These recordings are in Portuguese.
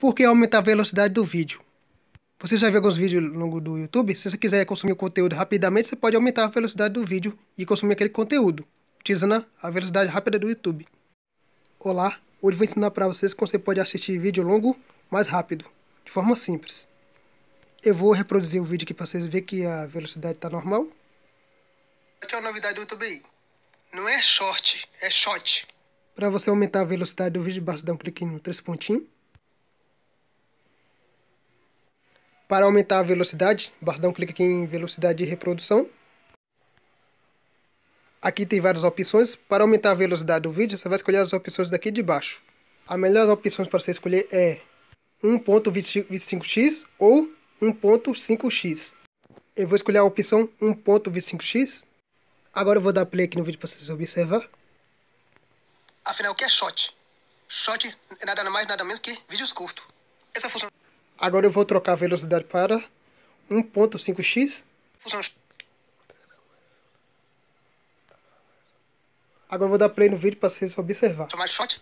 porque aumentar a velocidade do vídeo. Você já viu alguns vídeos longo do YouTube? Se você quiser consumir o conteúdo rapidamente, você pode aumentar a velocidade do vídeo e consumir aquele conteúdo, utilizando a velocidade rápida do YouTube. Olá, hoje vou ensinar para vocês como você pode assistir vídeo longo mais rápido, de forma simples. Eu vou reproduzir o vídeo aqui para vocês verem que a velocidade está normal. Tem é uma novidade do YouTube aí. Não é short, é shot. Para você aumentar a velocidade do vídeo, basta dar um clique no três pontinhos. Para aumentar a velocidade, Bardão clica aqui em velocidade de reprodução. Aqui tem várias opções. Para aumentar a velocidade do vídeo, você vai escolher as opções daqui de baixo. As melhores opções para você escolher é 1.25x ou 1.5x. Eu vou escolher a opção 1.25x. Agora eu vou dar play aqui no vídeo para vocês observar. Afinal, o que é shot? Shot é nada mais, nada menos que vídeos curtos. Agora eu vou trocar a velocidade para 1.5x. Agora eu vou dar play no vídeo para vocês observar.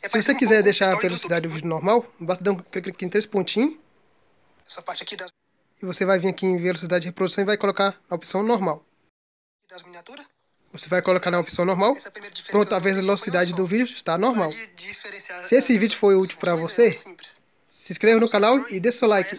Se você quiser deixar a velocidade do vídeo normal, basta dar um clique aqui em três pontinhos. Essa parte aqui das... E você vai vir aqui em velocidade de reprodução e vai colocar a opção normal. Das Você vai colocar na opção normal. É Pronto, a velocidade do vídeo está normal. Se esse vídeo foi útil para você, se inscreva no canal e dê seu like.